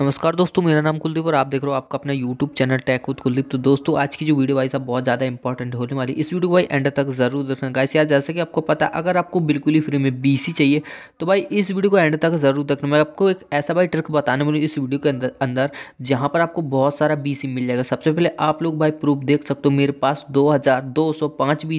नमस्कार दोस्तों मेरा नाम कुलदीप और आप देख रहे हो आपका अपना YouTube channel tech with Kuldeep तो दोस्तों आज की जो वीडियो भाई साहब बहुत ज़्यादा इंपॉर्टेंट होने वाली इस वीडियो को भाई एंड तक जरूर देखना गाइस यार जैसा कि आपको पता अगर आपको बिल्कुल ही फ्री में बीसी चाहिए तो भाई इस वीडियो को एंड तक जरूर देखना मैं आपको एक ऐसा भाई ट्रिक बताने वाली इस वीडियो के अंदर जहाँ पर आपको बहुत सारा बी मिल जाएगा सबसे पहले आप लोग भाई प्रूफ देख सकते हो मेरे पास दो हज़ार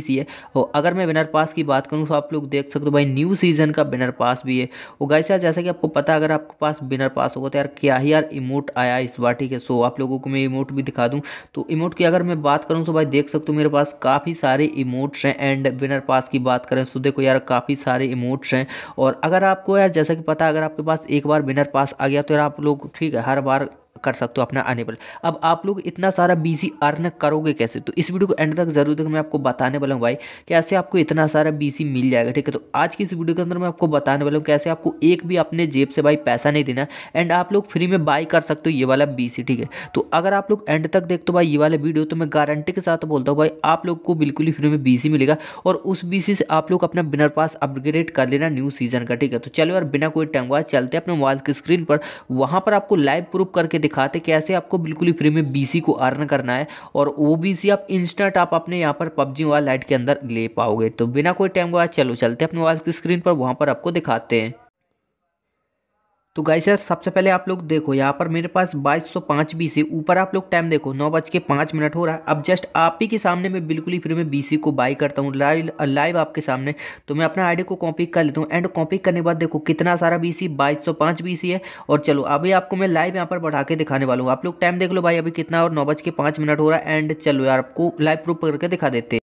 है और अगर मैं बिनर पास की बात करूँ तो आप लोग देख सकते हो भाई न्यू सीजन का बिनर पास भी है और गाइस यार जैसा कि आपको पता अगर आपके पास बिनर पास होगा तो यार क्या भाई यार इमोट आया इस ठीक है सो आप लोगों को मैं इमोट भी दिखा दूँ तो इमोट की अगर मैं बात करूँ तो भाई देख सकते हो मेरे पास काफ़ी सारे इमोट्स हैं एंड विनर पास की बात करें तो देखो यार काफ़ी सारे इमोट्स हैं और अगर आपको यार जैसा कि पता अगर आपके पास एक बार विनर पास आ गया तो यार आप लोग ठीक है हर बार कर सकते हो अपना अनेबल अब आप लोग इतना सारा बिजी अर्न करोगे कैसे तो इस वीडियो को एंड तक जरूर तक मैं आपको बताने वाला हूँ भाई कैसे आपको इतना सारा बिजी मिल जाएगा ठीक है तो आज की इस वीडियो के अंदर मैं आपको बताने वाला हूँ कैसे आपको एक भी अपने जेब से भाई पैसा नहीं देना एंड आप लोग फ्री में बाई कर सकते हो ये वाला बी ठीक है तो अगर आप लोग एंड तक देखते हो भाई ये वाला वीडियो तो मैं गारंटी के साथ बोलता हूँ भाई आप लोग को बिल्कुल ही फ्री में बी मिलेगा और उस बी से आप लोग अपना बिनर पास अपग्रेड कर लेना न्यू सीजन का ठीक है तो चलो यार बिना कोई टंगवा चलते अपने मोबाइल की स्क्रीन पर वहाँ पर आपको लाइव प्रूफ करके दिखाते कैसे आपको बिल्कुल ही फ्री में बीसी को अर्न करना है और ओ आप इंस्टेंट आप अपने यहाँ पर पबजी मोबाइल लाइट के अंदर ले पाओगे तो बिना कोई टाइम गवा चलो चलते अपने मोबाइल की स्क्रीन पर वहाँ पर आपको दिखाते हैं तो गाइस यार सबसे पहले आप लोग देखो यहाँ पर मेरे पास बाईस सौ पाँच बी सी ऊपर आप लोग टाइम देखो नौ बज के पाँच मिनट हो रहा है अब जस्ट आप ही के सामने मैं बिल्कुल ही फ्री में बी सी को बाई करता हूँ लाइव लाइव आपके सामने तो मैं अपना आईडी को कॉपी कर लेता हूँ एंड कॉपी करने के बाद देखो कितना सारा बी सी बाईस सौ पाँच बी सी है और चलो अभी आपको मैं लाइव यहाँ पर बढ़ा के दिखाने वाला हूँ आप लोग टाइम देख लो भाई अभी कितना और नौ बज के पाँच मिनट हो रहा है एंड चलो यार आपको लाइव प्रूफ करके दिखा देते हैं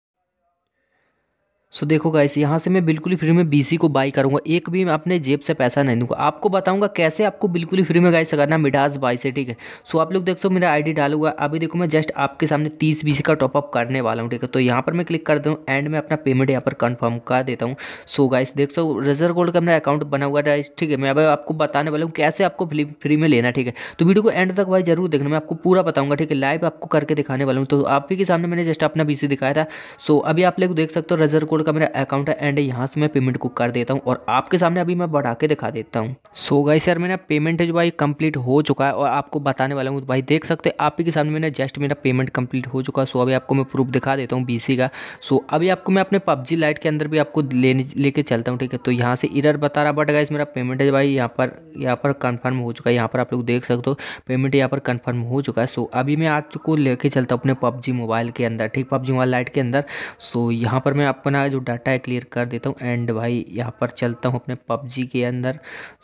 सो देखो गाइस यहाँ से मैं बिल्कुल ही फ्री में बीसी को बाई करूँगा एक भी मैं अपने जेब से पैसा नहीं दूंगा आपको बताऊँगा कैसे आपको बिल्कुल ही फ्री में गाइस करना मिडास बाई से ठीक है सो आप लोग देख सो मेरा आईडी डालूंगा अभी देखो मैं जस्ट आपके सामने तीस बीसी का टॉपअप करने वाला हूँ ठीक है तो यहाँ पर मैं क्लिक कर दूँ एंड मैं अपना पेमेंट यहाँ पर कन्फर्म कर देता हूँ सो गाइस देख सो रिजर्व गोल्ड का मेरा अकाउंट बना हुआ है ठीक है मैं अभी आपको बताने वाला हूँ कैसे आपको फ्री में लेना ठीक है तो वीडियो को एंड तक भाई जरूर देखना मैं आपको पूरा बताऊँगा ठीक है लाइव आपको करके दिखाने वाला हूँ तो आप ही के सामने मैंने जस्ट अपना बी दिखाया था सो अभी आप लोग देख सकते हो रिजर्व गोल्ड करोड़ का मेरा अकाउंट है एंड यहाँ से मैं पेमेंट को कर देता हूँ और आपके सामने अभी मैं बढ़ा के दिखा देता हूँ सो गाई सर मेरा पेमेंट है जो भाई कंप्लीट हो चुका है और आपको बताने वाला हूँ भाई देख सकते आप ही के सामने मैंने जस्ट मेरा पेमेंट कंप्लीट हो चुका है सो अभी आपको मैं प्रूफ दिखा देता हूँ बी का सो अभी आपको मैं अपने पबजी लाइट के अंदर भी आपको लेने लेके चलता हूँ ठीक है तो यहाँ से इरर बता रहा बट गाइस मेरा पेमेंट है भाई यहाँ पर यहाँ पर कन्फर्म हो चुका है यहाँ पर आप लोग देख सकते हो पेमेंट यहाँ पर कन्फर्म हो चुका है सो अभी मैं आपको लेके चलता हूँ अपने पबजी मोबाइल के अंदर ठीक पबजी मोबाइल लाइट के अंदर सो यहाँ पर मैं अपना जो डाटा है क्लियर कर देता हूँ एंड भाई यहाँ पर चलता हूँ अपने पबजी के अंदर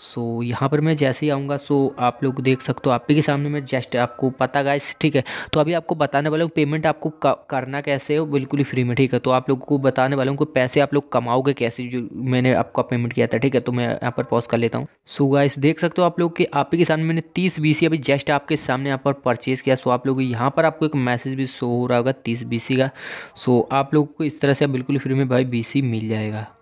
सो यहाँ पर मैं जैसे ही आऊँगा सो आप लोग देख सकते हो आप के सामने मैं जस्ट आपको पता गाइस ठीक है तो अभी आपको बताने वाला हूँ पेमेंट आपको करना कैसे हो बिल्कुल ही फ्री में ठीक है तो आप लोगों को बताने वाला हूँ कि पैसे आप लोग कमाओगे कैसे जो मैंने आपका पेमेंट किया था ठीक है तो मैं यहाँ पर पॉज कर लेता हूँ सो गाइस देख सकते हो आप लोग कि आप ही के सामने मैंने तीस बी अभी जस्ट आपके सामने यहाँ पर परचेज़ किया सो आप लोग यहाँ पर आपको एक मैसेज भी शो हो रहा होगा तीस बी का सो आप लोग को इस तरह से बिल्कुल फ्री में बाई बी सी मिल जाएगा